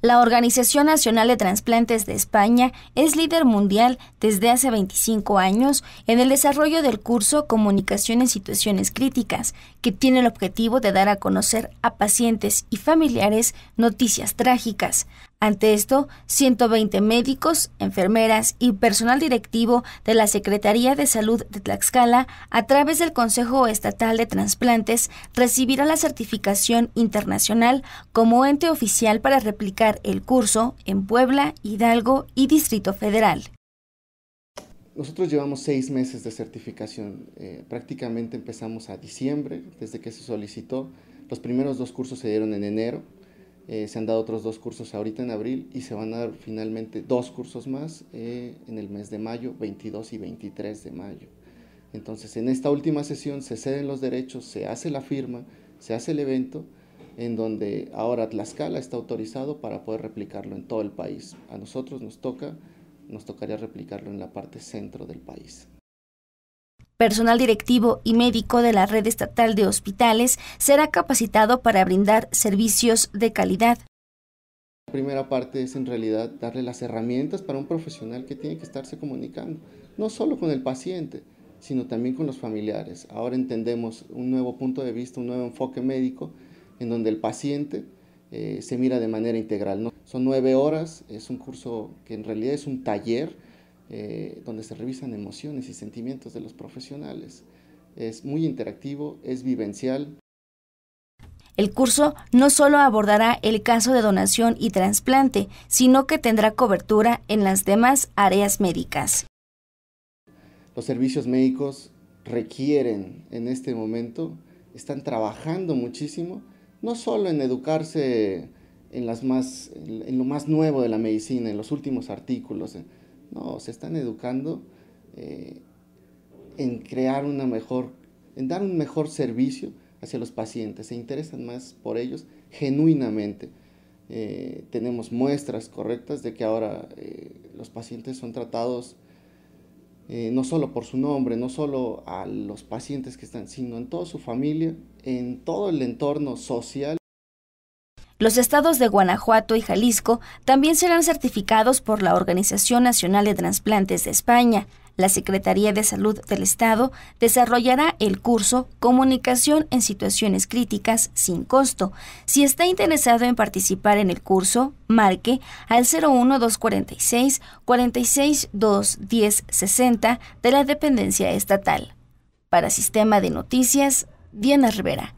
La Organización Nacional de Transplantes de España es líder mundial desde hace 25 años en el desarrollo del curso Comunicación en Situaciones Críticas, que tiene el objetivo de dar a conocer a pacientes y familiares noticias trágicas, ante esto, 120 médicos, enfermeras y personal directivo de la Secretaría de Salud de Tlaxcala, a través del Consejo Estatal de Transplantes, recibirá la certificación internacional como ente oficial para replicar el curso en Puebla, Hidalgo y Distrito Federal. Nosotros llevamos seis meses de certificación. Eh, prácticamente empezamos a diciembre, desde que se solicitó. Los primeros dos cursos se dieron en enero eh, se han dado otros dos cursos ahorita en abril y se van a dar finalmente dos cursos más eh, en el mes de mayo, 22 y 23 de mayo. Entonces, en esta última sesión se ceden los derechos, se hace la firma, se hace el evento, en donde ahora Tlaxcala está autorizado para poder replicarlo en todo el país. A nosotros nos toca, nos tocaría replicarlo en la parte centro del país. Personal directivo y médico de la red estatal de hospitales será capacitado para brindar servicios de calidad. La primera parte es en realidad darle las herramientas para un profesional que tiene que estarse comunicando, no solo con el paciente, sino también con los familiares. Ahora entendemos un nuevo punto de vista, un nuevo enfoque médico en donde el paciente eh, se mira de manera integral. Son nueve horas, es un curso que en realidad es un taller eh, donde se revisan emociones y sentimientos de los profesionales. Es muy interactivo, es vivencial. El curso no solo abordará el caso de donación y trasplante, sino que tendrá cobertura en las demás áreas médicas. Los servicios médicos requieren en este momento, están trabajando muchísimo, no solo en educarse en, las más, en lo más nuevo de la medicina, en los últimos artículos, en, no, se están educando eh, en crear una mejor, en dar un mejor servicio hacia los pacientes, se interesan más por ellos genuinamente. Eh, tenemos muestras correctas de que ahora eh, los pacientes son tratados no solo por su nombre, no solo a los pacientes que están, sino en toda su familia, en todo el entorno social los estados de Guanajuato y Jalisco también serán certificados por la Organización Nacional de Transplantes de España. La Secretaría de Salud del Estado desarrollará el curso Comunicación en situaciones críticas sin costo. Si está interesado en participar en el curso, marque al 01246 4621060 de la dependencia estatal. Para Sistema de Noticias, Diana Rivera.